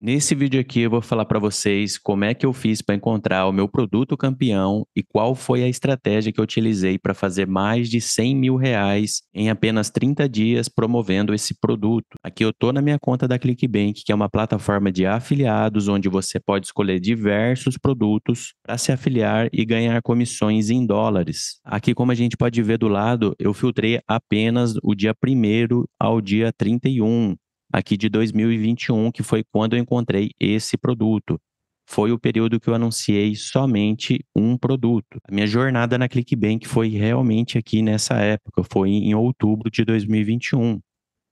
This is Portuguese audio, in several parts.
Nesse vídeo aqui eu vou falar para vocês como é que eu fiz para encontrar o meu produto campeão e qual foi a estratégia que eu utilizei para fazer mais de 100 mil reais em apenas 30 dias promovendo esse produto. Aqui eu estou na minha conta da ClickBank, que é uma plataforma de afiliados onde você pode escolher diversos produtos para se afiliar e ganhar comissões em dólares. Aqui como a gente pode ver do lado, eu filtrei apenas o dia 1 ao dia 31 aqui de 2021, que foi quando eu encontrei esse produto. Foi o período que eu anunciei somente um produto. A minha jornada na Clickbank foi realmente aqui nessa época, foi em outubro de 2021.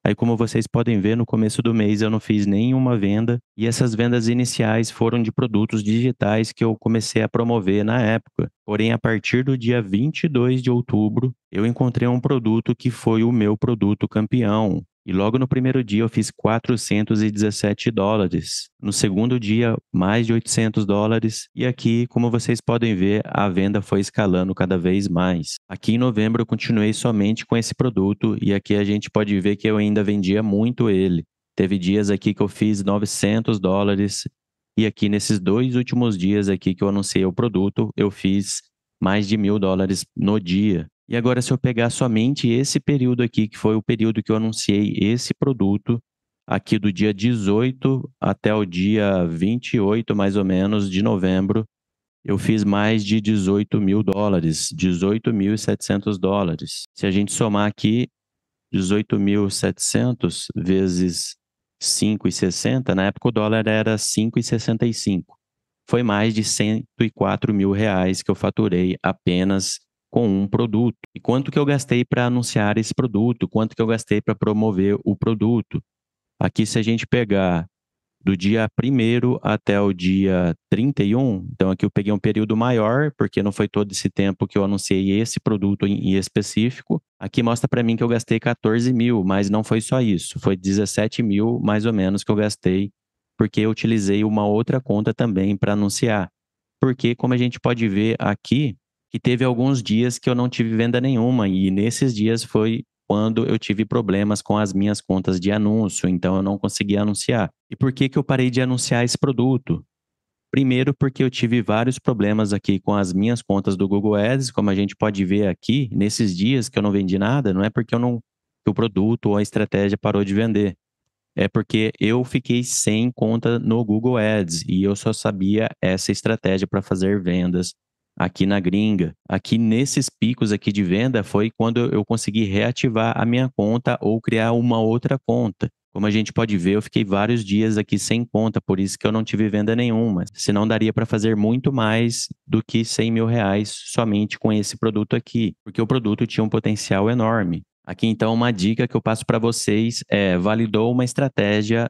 Aí, como vocês podem ver, no começo do mês eu não fiz nenhuma venda e essas vendas iniciais foram de produtos digitais que eu comecei a promover na época. Porém, a partir do dia 22 de outubro, eu encontrei um produto que foi o meu produto campeão, e logo no primeiro dia eu fiz 417 dólares. No segundo dia, mais de 800 dólares. E aqui, como vocês podem ver, a venda foi escalando cada vez mais. Aqui em novembro eu continuei somente com esse produto e aqui a gente pode ver que eu ainda vendia muito ele. Teve dias aqui que eu fiz 900 dólares e aqui nesses dois últimos dias aqui que eu anunciei o produto, eu fiz mais de mil dólares no dia. E agora, se eu pegar somente esse período aqui, que foi o período que eu anunciei esse produto, aqui do dia 18 até o dia 28, mais ou menos, de novembro, eu fiz mais de 18 mil dólares, 18.700 dólares. Se a gente somar aqui, 18.700 vezes 5,60, na época o dólar era 5,65. Foi mais de 104 mil reais que eu faturei apenas com um produto. E quanto que eu gastei para anunciar esse produto? Quanto que eu gastei para promover o produto? Aqui, se a gente pegar do dia 1 até o dia 31, então aqui eu peguei um período maior, porque não foi todo esse tempo que eu anunciei esse produto em específico. Aqui mostra para mim que eu gastei 14 mil, mas não foi só isso, foi 17 mil mais ou menos que eu gastei, porque eu utilizei uma outra conta também para anunciar. Porque, como a gente pode ver aqui, que teve alguns dias que eu não tive venda nenhuma, e nesses dias foi quando eu tive problemas com as minhas contas de anúncio, então eu não conseguia anunciar. E por que, que eu parei de anunciar esse produto? Primeiro, porque eu tive vários problemas aqui com as minhas contas do Google Ads, como a gente pode ver aqui, nesses dias que eu não vendi nada, não é porque eu não que o produto ou a estratégia parou de vender. É porque eu fiquei sem conta no Google Ads e eu só sabia essa estratégia para fazer vendas aqui na gringa. Aqui nesses picos aqui de venda foi quando eu consegui reativar a minha conta ou criar uma outra conta. Como a gente pode ver, eu fiquei vários dias aqui sem conta, por isso que eu não tive venda nenhuma. Senão daria para fazer muito mais do que 100 mil reais somente com esse produto aqui, porque o produto tinha um potencial enorme. Aqui então uma dica que eu passo para vocês é: validou uma estratégia,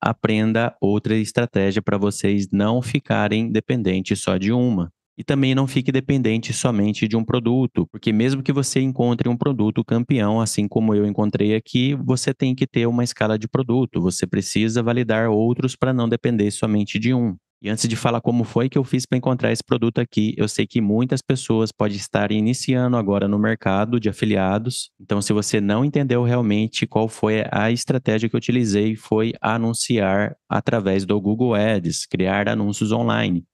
aprenda outra estratégia para vocês não ficarem dependentes só de uma. E também não fique dependente somente de um produto, porque mesmo que você encontre um produto campeão, assim como eu encontrei aqui, você tem que ter uma escala de produto, você precisa validar outros para não depender somente de um. E antes de falar como foi que eu fiz para encontrar esse produto aqui, eu sei que muitas pessoas podem estar iniciando agora no mercado de afiliados. Então, se você não entendeu realmente qual foi a estratégia que eu utilizei, foi anunciar através do Google Ads, criar anúncios online.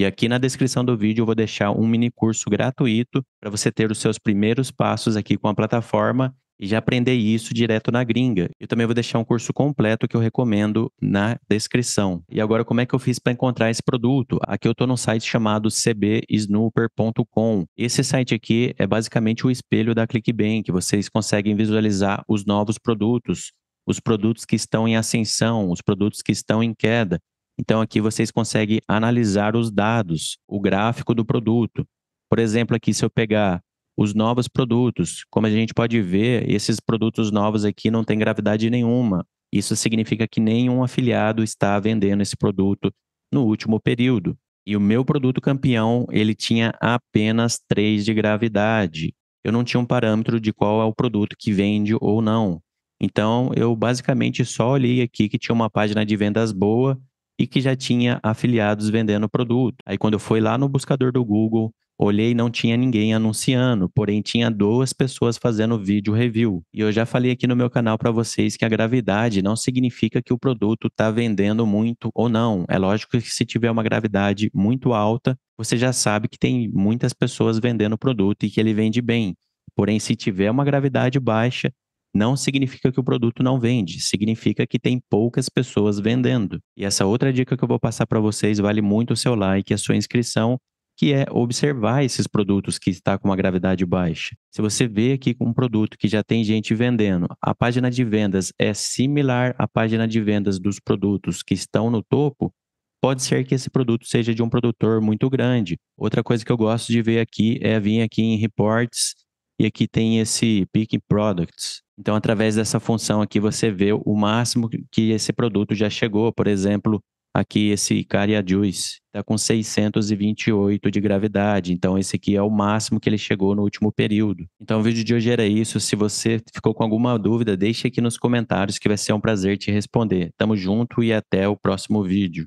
E aqui na descrição do vídeo eu vou deixar um mini curso gratuito para você ter os seus primeiros passos aqui com a plataforma e já aprender isso direto na gringa. Eu também vou deixar um curso completo que eu recomendo na descrição. E agora, como é que eu fiz para encontrar esse produto? Aqui eu estou num site chamado cbsnooper.com. Esse site aqui é basicamente o espelho da ClickBank. Vocês conseguem visualizar os novos produtos, os produtos que estão em ascensão, os produtos que estão em queda. Então, aqui vocês conseguem analisar os dados, o gráfico do produto. Por exemplo, aqui, se eu pegar os novos produtos, como a gente pode ver, esses produtos novos aqui não têm gravidade nenhuma. Isso significa que nenhum afiliado está vendendo esse produto no último período. E o meu produto campeão, ele tinha apenas 3 de gravidade. Eu não tinha um parâmetro de qual é o produto que vende ou não. Então, eu basicamente só olhei aqui que tinha uma página de vendas boa e que já tinha afiliados vendendo o produto. Aí quando eu fui lá no buscador do Google, Olhei, não tinha ninguém anunciando, porém tinha duas pessoas fazendo vídeo review. E eu já falei aqui no meu canal para vocês que a gravidade não significa que o produto está vendendo muito ou não. É lógico que se tiver uma gravidade muito alta, você já sabe que tem muitas pessoas vendendo o produto e que ele vende bem. Porém, se tiver uma gravidade baixa, não significa que o produto não vende, significa que tem poucas pessoas vendendo. E essa outra dica que eu vou passar para vocês vale muito o seu like, e a sua inscrição, que é observar esses produtos que está com uma gravidade baixa. Se você vê aqui um produto que já tem gente vendendo, a página de vendas é similar à página de vendas dos produtos que estão no topo, pode ser que esse produto seja de um produtor muito grande. Outra coisa que eu gosto de ver aqui é vir aqui em reports e aqui tem esse picking products. Então, através dessa função aqui, você vê o máximo que esse produto já chegou. Por exemplo, aqui esse Icaria Juice está com 628 de gravidade. Então, esse aqui é o máximo que ele chegou no último período. Então, o vídeo de hoje era isso. Se você ficou com alguma dúvida, deixe aqui nos comentários que vai ser um prazer te responder. Tamo junto e até o próximo vídeo.